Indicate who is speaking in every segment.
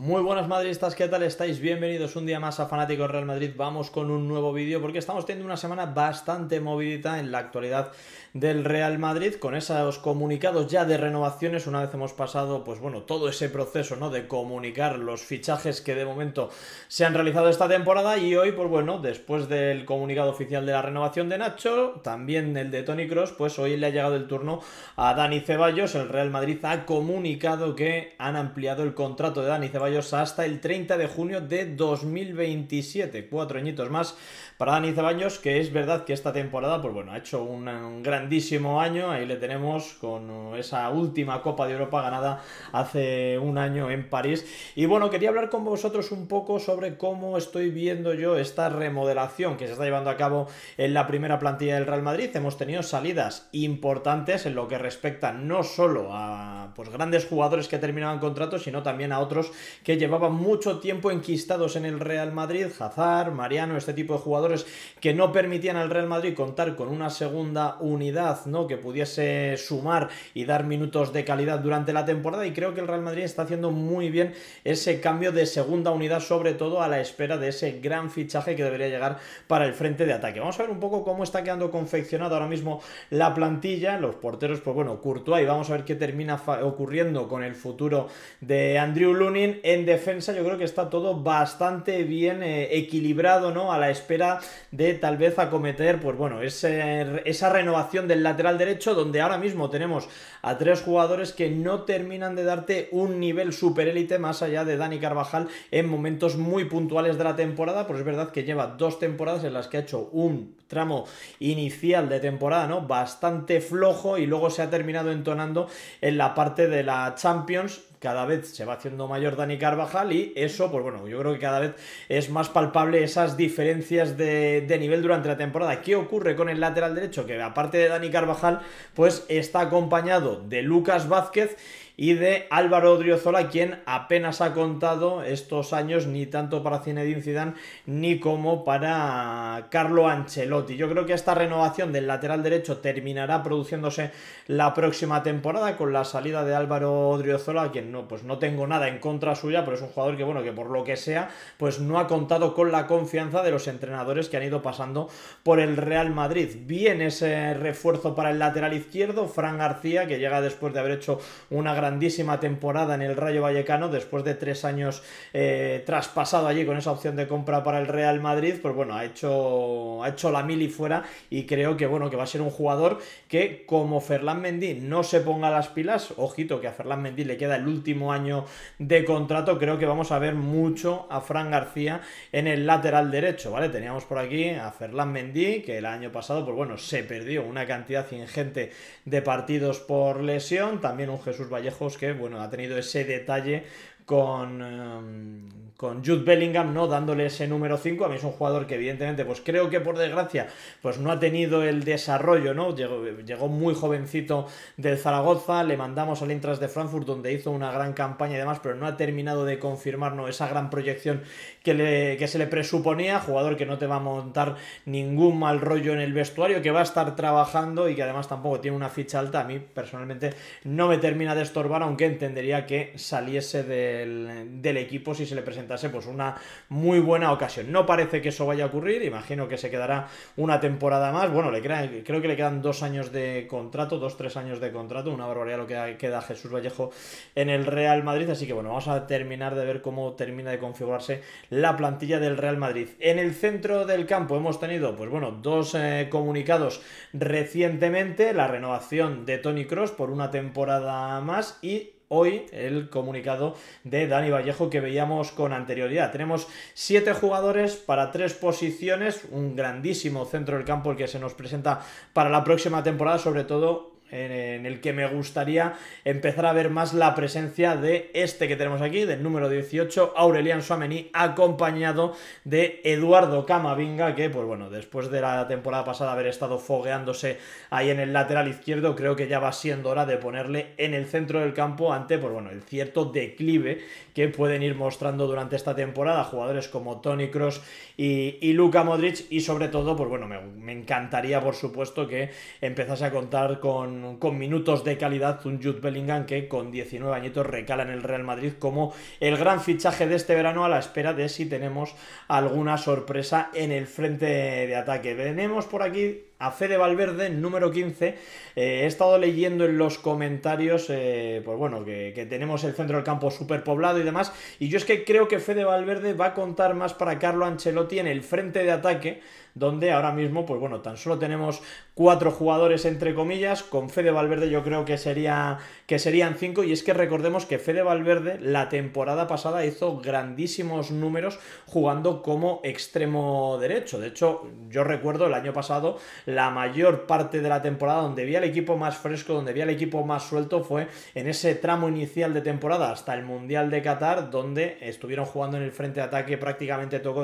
Speaker 1: Muy buenas madridistas, ¿qué tal estáis? Bienvenidos un día más a Fanáticos Real Madrid. Vamos con un nuevo vídeo porque estamos teniendo una semana bastante movidita en la actualidad del Real Madrid con esos comunicados ya de renovaciones una vez hemos pasado, pues bueno, todo ese proceso, ¿no? de comunicar los fichajes que de momento se han realizado esta temporada y hoy, pues bueno, después del comunicado oficial de la renovación de Nacho, también el de Tony Cross, pues hoy le ha llegado el turno a Dani Ceballos. El Real Madrid ha comunicado que han ampliado el contrato de Dani Ceballos hasta el 30 de junio de 2027. Cuatro añitos más para Dani Ceballos, que es verdad que esta temporada, pues bueno, ha hecho un grandísimo año. Ahí le tenemos con esa última Copa de Europa ganada hace un año en París. Y bueno, quería hablar con vosotros un poco sobre cómo estoy viendo yo esta remodelación que se está llevando a cabo en la primera plantilla del Real Madrid. Hemos tenido salidas importantes en lo que respecta no solo a pues grandes jugadores que terminaban contratos, sino también a otros que llevaban mucho tiempo enquistados en el Real Madrid, Hazard, Mariano, este tipo de jugadores que no permitían al Real Madrid contar con una segunda unidad, ¿no? Que pudiese sumar y dar minutos de calidad durante la temporada y creo que el Real Madrid está haciendo muy bien ese cambio de segunda unidad, sobre todo a la espera de ese gran fichaje que debería llegar para el frente de ataque. Vamos a ver un poco cómo está quedando confeccionada ahora mismo la plantilla, los porteros, pues bueno, Courtois, y vamos a ver qué termina ocurriendo con el futuro de Andrew Lunin. En defensa yo creo que está todo bastante bien eh, equilibrado, ¿no? A la espera de tal vez acometer, pues bueno, esa renovación del lateral derecho donde ahora mismo tenemos a tres jugadores que no terminan de darte un nivel superélite más allá de Dani Carvajal en momentos muy puntuales de la temporada, pues es verdad que lleva dos temporadas en las que ha hecho un tramo inicial de temporada, ¿no? Bastante flojo y luego se ha terminado entonando en la parte de la Champions, cada vez se va haciendo mayor Dani Carvajal y eso, pues bueno, yo creo que cada vez es más palpable esas diferencias de, de, nivel durante la temporada. ¿Qué ocurre con el lateral derecho? Que aparte de Dani Carvajal, pues está acompañado de Lucas Vázquez y de Álvaro Odriozola, quien apenas ha contado estos años ni tanto para Zinedine Zidane ni como para Carlo Ancelotti. Yo creo que esta renovación del lateral derecho terminará produciéndose la próxima temporada con la salida de Álvaro Odriozola, quien no pues no tengo nada en contra suya, pero es un jugador que bueno, que por lo que sea, pues no ha contado con la confianza de los entrenadores que han ido pasando por el Real Madrid. Bien ese refuerzo para el lateral izquierdo, Fran García, que llega después de haber hecho una gran grandísima temporada en el Rayo Vallecano, después de tres años eh, traspasado allí con esa opción de compra para el Real Madrid, pues bueno, ha hecho, ha hecho la mili fuera y creo que bueno, que va a ser un jugador que como Ferland Mendy no se ponga las pilas, ojito que a Ferland Mendy le queda el último año de contrato, creo que vamos a ver mucho a Fran García en el lateral derecho, ¿vale? Teníamos por aquí a Ferland Mendy, que el año pasado, pues bueno, se perdió una cantidad ingente de partidos por lesión, también un Jesús Vallejo que bueno, ha tenido ese detalle Em, con, Jude Bellingham, ¿no? Dándole ese número 5. A mí es un jugador que, evidentemente, pues creo que por desgracia, pues no ha tenido el desarrollo, ¿no? Llegó, llegó muy jovencito del Zaragoza, le mandamos al Intras de Frankfurt, donde hizo una gran campaña y demás, pero no ha terminado de confirmarnos esa gran proyección que, le, que se le presuponía. Jugador que no te va a montar ningún mal rollo en el vestuario, que va a estar trabajando y que además tampoco tiene una ficha alta. A mí, personalmente, no me termina de estorbar, aunque entendería que saliese de del, equipo si se le presentase pues una muy buena ocasión. No parece que eso vaya a ocurrir, imagino que se quedará una temporada más. Bueno, le creo que le quedan dos años de contrato, dos, tres años de contrato, una barbaridad lo que queda Jesús Vallejo en el Real Madrid. Así que bueno, vamos a terminar de ver cómo termina de configurarse la plantilla del Real Madrid. En el centro del campo hemos tenido, pues bueno, dos eh, comunicados recientemente, la renovación de Tony Cross por una temporada más y hoy el comunicado de Dani Vallejo que veíamos con anterioridad. Tenemos siete jugadores para tres posiciones, un grandísimo centro del campo el que se nos presenta para la próxima temporada, sobre todo en el que me gustaría empezar a ver más la presencia de este que tenemos aquí, del número 18, Aurelian Suamení, acompañado de Eduardo Camavinga, que pues bueno, después de la temporada pasada haber estado fogueándose ahí en el lateral izquierdo, creo que ya va siendo hora de ponerle en el centro del campo ante, pues bueno, el cierto declive que pueden ir mostrando durante esta temporada jugadores como Tony Cross y, y Luka Modric, y sobre todo, pues bueno, me, me encantaría, por supuesto, que empezase a contar con con, minutos de calidad, un Jude Bellingham que con 19 añitos recala en el Real Madrid como el gran fichaje de este verano a la espera de si tenemos alguna sorpresa en el frente de ataque. Venemos por aquí a Fede Valverde, número 15. Eh, he estado leyendo en los comentarios, eh, pues bueno, que, tenemos el centro del campo poblado y demás. Y yo es que creo que Fede Valverde va a contar más para Carlo Ancelotti en el frente de ataque donde ahora mismo, pues bueno, tan solo tenemos cuatro jugadores entre comillas, con Fede Valverde yo creo que, sería, que serían cinco, y es que recordemos que Fede Valverde la temporada pasada hizo grandísimos números jugando como extremo derecho, de hecho yo recuerdo el año pasado la mayor parte de la temporada donde vi al equipo más fresco, donde vi al equipo más suelto fue en ese tramo inicial de temporada hasta el Mundial de Qatar, donde estuvieron jugando en el frente de ataque prácticamente todo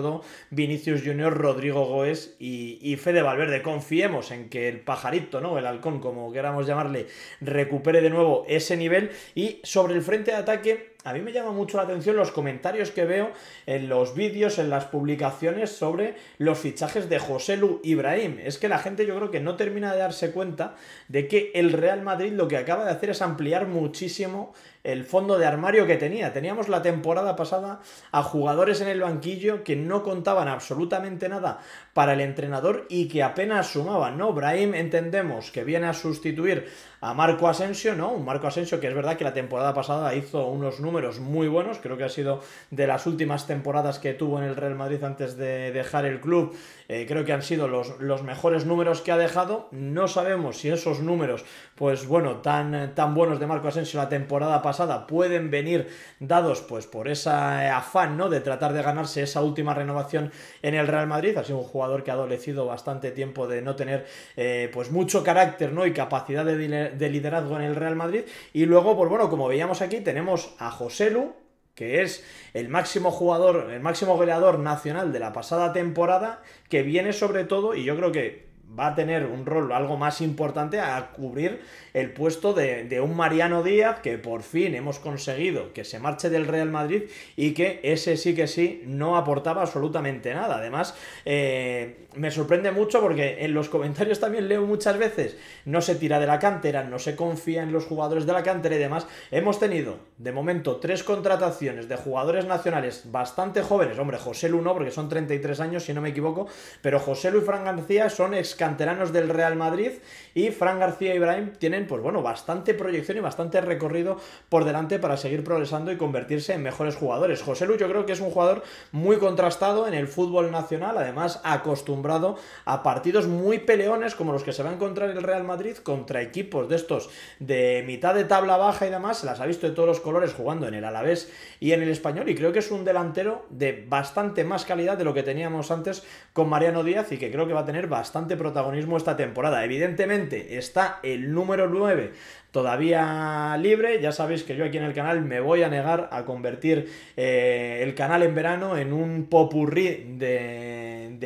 Speaker 1: Vinicius Junior, Rodrigo Goes, y, y, Fede Valverde. Confiemos en que el pajarito, ¿no? El halcón, como queramos llamarle, recupere de nuevo ese nivel. Y sobre el frente de ataque a mí me llama mucho la atención los comentarios que veo en los vídeos, en las publicaciones sobre los fichajes de José Lu Ibrahim. Es que la gente yo creo que no termina de darse cuenta de que el Real Madrid lo que acaba de hacer es ampliar muchísimo el fondo de armario que tenía. Teníamos la temporada pasada a jugadores en el banquillo que no contaban absolutamente nada para el entrenador y que apenas sumaban, ¿no? Brahim entendemos que viene a sustituir a Marco Asensio, ¿no? Un Marco Asensio que es verdad que la temporada pasada hizo unos números muy buenos, creo que ha sido de las últimas temporadas que tuvo en el Real Madrid antes de dejar el club eh, creo que han sido los, mejores números que ha dejado. No sabemos si esos números, pues bueno, tan, tan buenos de Marco Asensio la temporada pasada pueden venir dados pues por ese eh, afán, ¿no? De tratar de ganarse esa última renovación en el Real Madrid. Ha sido un jugador que ha adolecido bastante tiempo de no tener eh, pues mucho carácter, ¿no? Y capacidad de, de liderazgo en el Real Madrid. Y luego, pues bueno, como veíamos aquí, tenemos a Joselu, que es el máximo jugador, el máximo goleador nacional de la pasada temporada, que viene sobre todo, y yo creo que va a tener un rol algo más importante a cubrir el puesto de, un Mariano Díaz que por fin hemos conseguido que se marche del Real Madrid y que ese sí que sí no aportaba absolutamente nada. Además, eh, me sorprende mucho porque en los comentarios también leo muchas veces, no se tira de la cantera, no se confía en los jugadores de la cantera y demás. Hemos tenido de momento tres contrataciones de jugadores nacionales bastante jóvenes, hombre, José Lu porque son 33 años si no me equivoco, pero José Luis y Fran García son ex canteranos del Real Madrid y Fran García y e Ibrahim tienen, pues bueno, bastante proyección y bastante recorrido por delante para seguir progresando y convertirse en mejores jugadores. José Luis yo creo que es un jugador muy contrastado en el fútbol nacional, además acostumbrado a partidos muy peleones como los que se va a encontrar el Real Madrid contra equipos de estos de mitad de tabla baja y demás, se las ha visto de todos los colores jugando en el Alavés y en el Español y creo que es un delantero de bastante más calidad de lo que teníamos antes con Mariano Díaz y que creo que va a tener bastante protagonismo esta temporada. Evidentemente está el número 9 todavía libre. Ya sabéis que yo aquí en el canal me voy a negar a convertir eh, el canal en verano en un popurrí de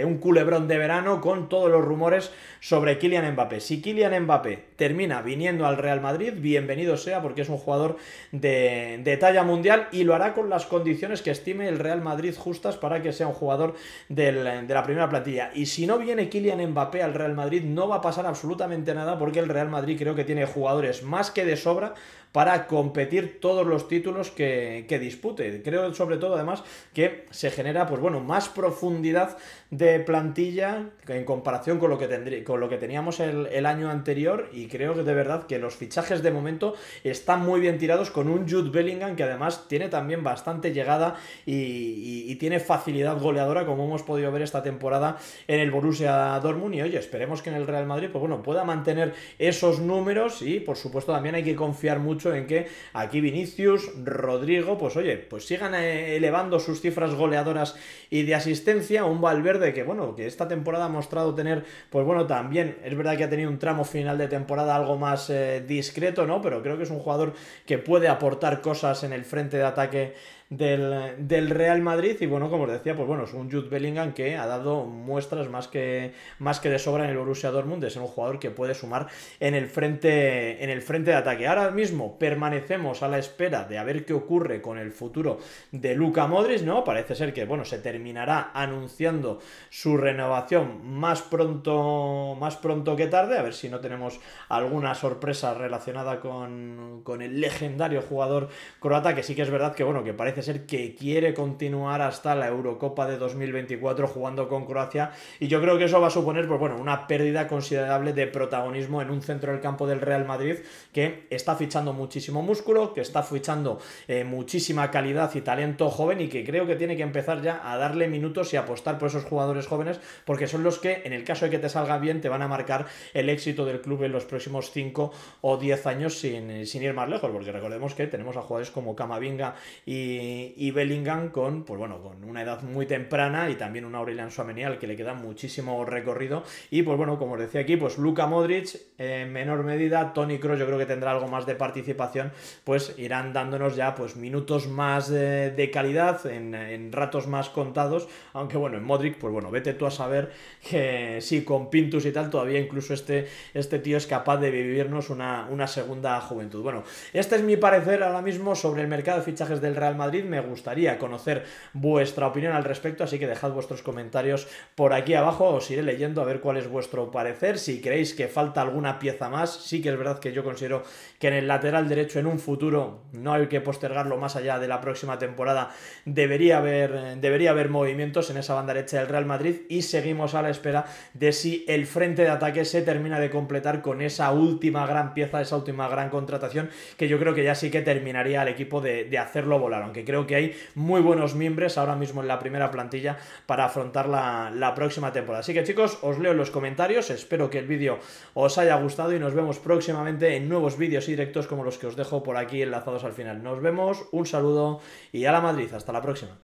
Speaker 1: un culebrón de verano con todos los rumores sobre Kylian Mbappé. Si Kylian Mbappé termina viniendo al Real Madrid, bienvenido sea porque es un jugador de, talla mundial y lo hará con las condiciones que estime el Real Madrid justas para que sea un jugador de la primera plantilla. Y si no viene Kylian Mbappé al Real Madrid, no va a pasar absolutamente nada porque el Real Madrid creo que tiene jugadores más que de sobra para competir todos los títulos que, que dispute. Creo sobre todo además que se genera pues bueno, más profundidad de plantilla en comparación con lo que, con lo que teníamos el, el, año anterior y creo que de verdad que los fichajes de momento están muy bien tirados con un Jude Bellingham que además tiene también bastante llegada y, tiene facilidad goleadora como hemos podido ver esta temporada en el Borussia Dortmund y oye, esperemos que en el Real Madrid pues bueno, pueda mantener esos números y por supuesto también hay que confiar mucho en que aquí Vinicius, Rodrigo, pues oye, pues sigan eh, elevando sus cifras goleadoras y de asistencia, un Valverde de que bueno, que esta temporada ha mostrado tener, pues bueno, también es verdad que ha tenido un tramo final de temporada algo más eh, discreto, ¿no? Pero creo que es un jugador que puede aportar cosas en el frente de ataque del, del, Real Madrid. Y bueno, como os decía, pues bueno, es un Jude Bellingham que ha dado muestras más que, más que de sobra en el Borussia Dortmund es un jugador que puede sumar en el frente, en el frente de ataque. Ahora mismo permanecemos a la espera de a ver qué ocurre con el futuro de Luca Modric, ¿no? Parece ser que, bueno, se terminará anunciando su renovación más pronto, más pronto que tarde, a ver si no tenemos alguna sorpresa relacionada con, con el legendario jugador croata, que sí que es verdad que, bueno, que parece ser que quiere continuar hasta la Eurocopa de 2024 jugando con Croacia y yo creo que eso va a suponer pues bueno, una pérdida considerable de protagonismo en un centro del campo del Real Madrid que está fichando muchísimo músculo, que está fichando eh, muchísima calidad y talento joven y que creo que tiene que empezar ya a darle minutos y apostar por esos jugadores jóvenes porque son los que en el caso de que te salga bien te van a marcar el éxito del club en los próximos 5 o 10 años sin, sin ir más lejos porque recordemos que tenemos a jugadores como Camavinga y eh, y Bellingham con, pues bueno, con una edad muy temprana y también un Aurelian Suamenial que le queda muchísimo recorrido. Y pues bueno, como os decía aquí, pues Luca Modric en menor medida, Tony Kroos yo creo que tendrá algo más de participación, pues irán dándonos ya pues minutos más de, calidad en, ratos más contados, aunque bueno, en Modric, pues bueno, vete tú a saber que sí, con Pintus y tal, todavía incluso este, este tío es capaz de vivirnos una, una segunda juventud. Bueno, este es mi parecer ahora mismo sobre el mercado de fichajes del Real Madrid me gustaría conocer vuestra opinión al respecto, así que dejad vuestros comentarios por aquí abajo. Os iré leyendo a ver cuál es vuestro parecer. Si creéis que falta alguna pieza más, sí que es verdad que yo considero que en el lateral derecho en un futuro no hay que postergarlo más allá de la próxima temporada. Debería haber, debería haber movimientos en esa banda derecha del Real Madrid y seguimos a la espera de si el frente de ataque se termina de completar con esa última gran pieza, esa última gran contratación que yo creo que ya sí que terminaría al equipo de, de hacerlo volar, aunque creo que hay muy buenos miembros ahora mismo en la primera plantilla para afrontar la, próxima temporada. Así que chicos, os leo en los comentarios, espero que el vídeo os haya gustado y nos vemos próximamente en nuevos vídeos y directos como los que os dejo por aquí enlazados al final. Nos vemos, un saludo y a la Madrid, hasta la próxima.